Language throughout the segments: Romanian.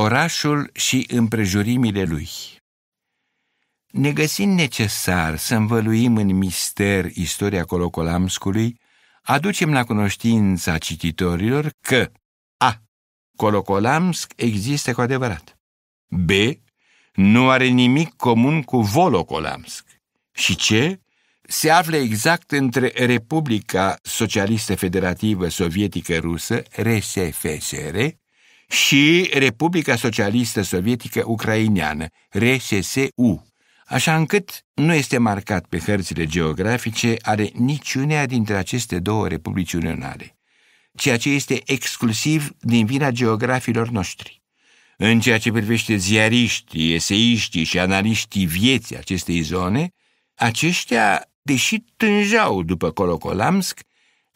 orașul și împrejurimile lui. Ne găsim necesar să învăluim în mister istoria Colocolamscului, aducem la cunoștința cititorilor că A. Colocolamsc există cu adevărat. B. Nu are nimic comun cu Volocolamsc. Și C. Se află exact între Republica Socialistă Federativă Sovietică Rusă, RSFSR, și Republica Socialistă Sovietică Ucraineană, RSSU, așa încât nu este marcat pe hărțile geografice are niciunea dintre aceste două republici unionare, ceea ce este exclusiv din vina geografilor noștri. În ceea ce privește ziariștii, eseiștii și analiștii vieții acestei zone, aceștia, deși tânjau după Colocolamsk,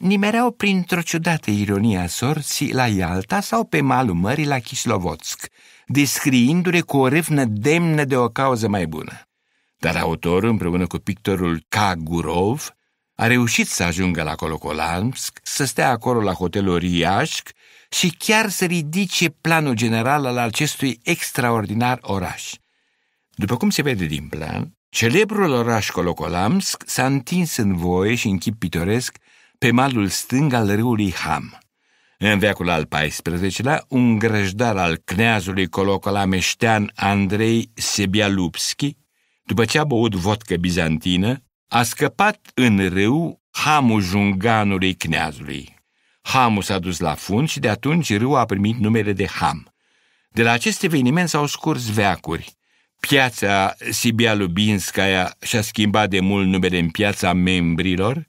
nimereau printr-o ciudată ironie a sorții la Ialta sau pe malul mării la Kislovodsk, descriindu-le cu o râvnă demnă de o cauză mai bună. Dar autorul, împreună cu pictorul Kagurov, a reușit să ajungă la Kolokolamsk, să stea acolo la hotelul Riașc și chiar să ridice planul general al acestui extraordinar oraș. După cum se vede din plan, celebrul oraș Colocolamsk s-a întins în voie și în chip pitoresc pe malul stâng al râului Ham. În veacul al XIV-lea, un grăjdar al cneazului colocola meștean Andrei Sebialupski, după ce a băut vodcă bizantină, a scăpat în râu hamul junganului cneazului. Hamul s-a dus la fund și de atunci râul a primit numele de Ham. De la acest eveniment s-au scurs veacuri. Piața Sibialubinskaya și-a schimbat de mult numele în piața membrilor,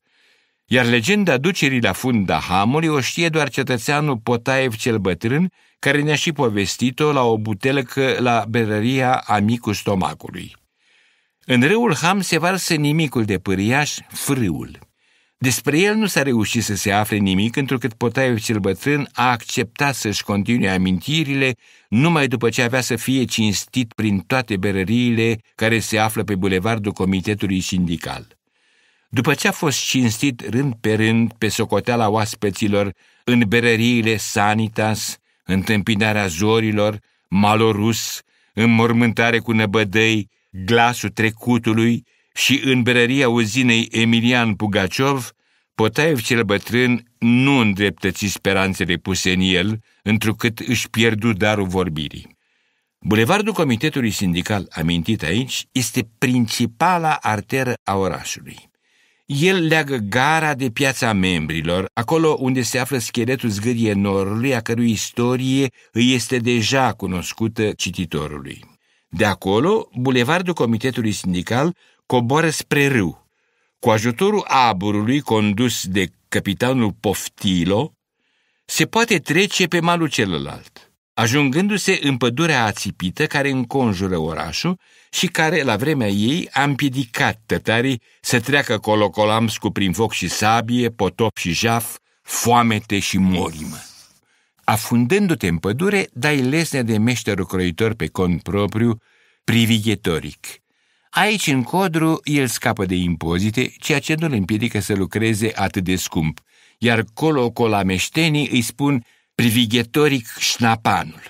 iar legenda ducerii la funda hamului o știe doar cetățeanul Potaev cel bătrân, care ne-a și povestit-o la o butelcă la berăria Amicu Stomacului. În râul Ham se varsă nimicul de pâriaș, frâul. Despre el nu s-a reușit să se afle nimic, pentru că Potaev cel bătrân a acceptat să-și continue amintirile numai după ce avea să fie cinstit prin toate berăriile care se află pe bulevardul Comitetului Sindical. După ce a fost cinstit rând pe rând pe socoteala oaspeților, în berăriile Sanitas, întâmpinarea zorilor, malorus, mormântare cu năbădăi, glasul trecutului și în berăria uzinei Emilian Pugaciov, Potaev cel bătrân nu îndreptăți speranțele puse în el, întrucât își pierdu darul vorbirii. Bulevardul Comitetului Sindical, amintit aici, este principala arteră a orașului. El leagă gara de piața membrilor, acolo unde se află scheletul zgârie norului, a cărui istorie îi este deja cunoscută cititorului. De acolo, bulevardul Comitetului Sindical coboară spre râu. Cu ajutorul aburului condus de capitanul Poftilo, se poate trece pe malul celălalt ajungându-se în pădurea ațipită care înconjură orașul și care, la vremea ei, a împiedicat tătarii să treacă colocolamscu cu prin foc și sabie, potop și jaf, foamete și morimă. Afundându-te în pădure, dai lesne de meșterul croitor pe cont propriu, privighetoric. Aici, în codru, el scapă de impozite, ceea ce nu îl împiedică să lucreze atât de scump, iar colo-colameștenii îi spun privighetoric Șnapanul.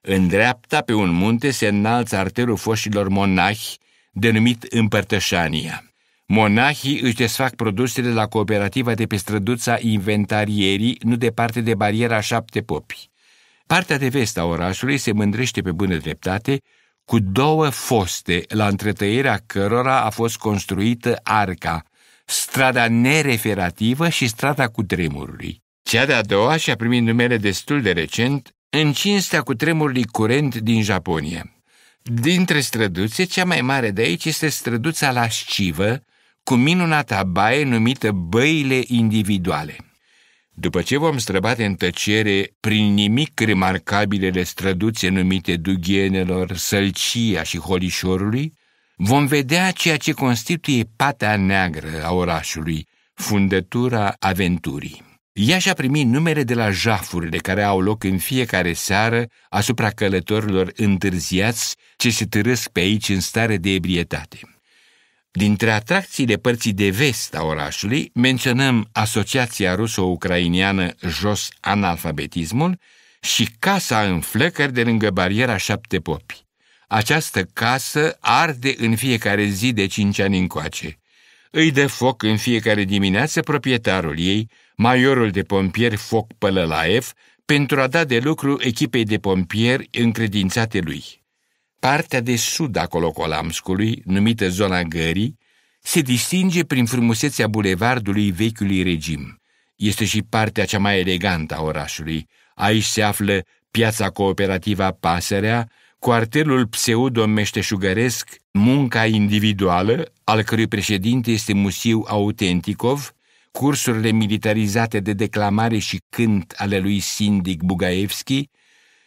În dreapta, pe un munte, se înalță arterul foștilor monahi, denumit Împărtășania. Monahii își desfac produsele la cooperativa de pe străduța inventarierii, nu departe de bariera șapte popi. Partea de vest a orașului se mândrește pe bună dreptate cu două foste, la întretăierea cărora a fost construită arca, strada nereferativă și strada cu tremurului. Cea de-a doua și-a primit numele destul de recent în cinstea cu tremurului curent din Japonia. Dintre străduțe, cea mai mare de aici este străduța lascivă, cu minunata baie numită Băile Individuale. După ce vom străbate în tăcere prin nimic remarcabilele străduțe numite dughienelor, Sălcia și Holișorului, vom vedea ceea ce constituie pata neagră a orașului, fundătura aventurii. Ea și-a primit numere de la jafurile care au loc în fiecare seară asupra călătorilor întârziați ce se târăsc pe aici în stare de ebrietate. Dintre atracțiile părții de vest a orașului, menționăm Asociația Ruso-Ucrainiană Jos Analfabetismul și Casa în flăcări de lângă bariera Șapte Popi. Această casă arde în fiecare zi de cinci ani încoace îi dă foc în fiecare dimineață proprietarul ei, majorul de pompieri Foc Pălălaev, pentru a da de lucru echipei de pompieri încredințate lui. Partea de sud a Colocolamscului, numită zona gării, se distinge prin frumusețea bulevardului vechiului regim. Este și partea cea mai elegantă a orașului. Aici se află piața cooperativa Pasărea, Cuartelul pseudo-meșteșugăresc Munca Individuală, al cărui președinte este Musiu Autenticov, cursurile militarizate de declamare și cânt ale lui Sindic Bugaevski,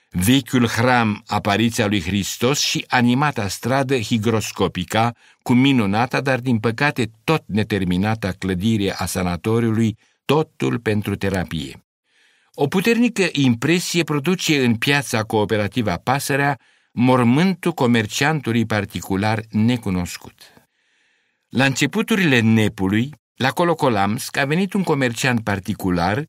vechiul hram Apariția lui Hristos și animata stradă higroscopica cu minunata, dar din păcate tot neterminata clădire a sanatoriului, totul pentru terapie. O puternică impresie produce în piața cooperativa Pasărea mormântul comerciantului particular necunoscut. La începuturile Nepului, la Colocolamsk, a venit un comerciant particular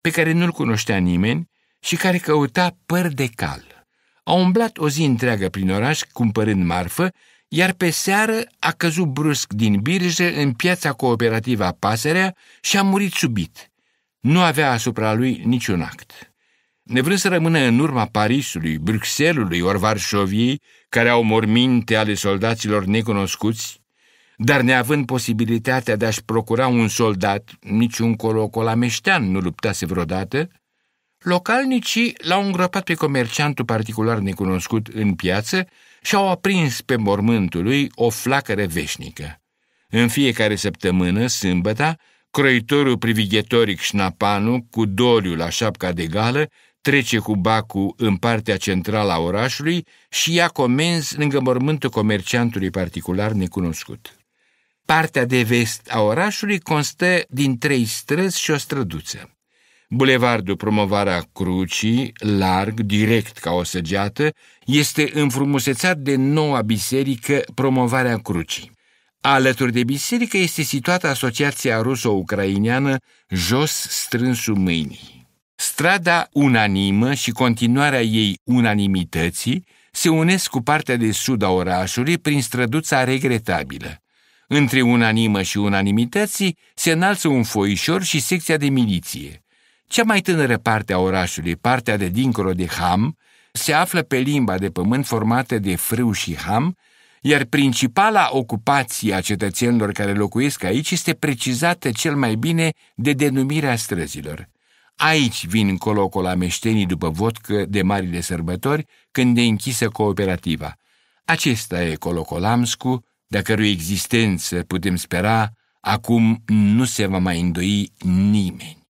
pe care nu-l cunoștea nimeni și care căuta păr de cal. A umblat o zi întreagă prin oraș cumpărând marfă, iar pe seară a căzut brusc din birjă în piața cooperativă a Pasărea și a murit subit. Nu avea asupra lui niciun act. Nevrând să rămână în urma Parisului, Bruxellesului ori Varșoviei, care au morminte ale soldaților necunoscuți, dar neavând posibilitatea de a-și procura un soldat, niciun colo nu luptase vreodată, localnicii l-au îngropat pe comerciantul particular necunoscut în piață și au aprins pe mormântul lui o flacără veșnică. În fiecare săptămână, sâmbăta, croitorul privighetoric Șnapanu, cu doriul la șapca de gală, trece cu bacul în partea centrală a orașului și ia comenzi lângă mormântul comerciantului particular necunoscut. Partea de vest a orașului constă din trei străzi și o străduță. Bulevardul Promovarea Crucii, larg, direct ca o săgeată, este înfrumusețat de noua biserică Promovarea Crucii. Alături de biserică este situată Asociația Ruso-Ucraineană Jos Strânsul Mâinii. Strada unanimă și continuarea ei unanimității se unesc cu partea de sud a orașului prin străduța regretabilă. Între unanimă și unanimității se înalță un foișor și secția de miliție. Cea mai tânără parte a orașului, partea de dincolo de Ham, se află pe limba de pământ formată de frâu și ham, iar principala ocupație a cetățenilor care locuiesc aici este precizată cel mai bine de denumirea străzilor. Aici vin colo-cola meștenii după vodcă de marile sărbători când e închisă cooperativa. Acesta e Colocolamscu, de-a cărui existență putem spera, acum nu se va mai îndoi nimeni.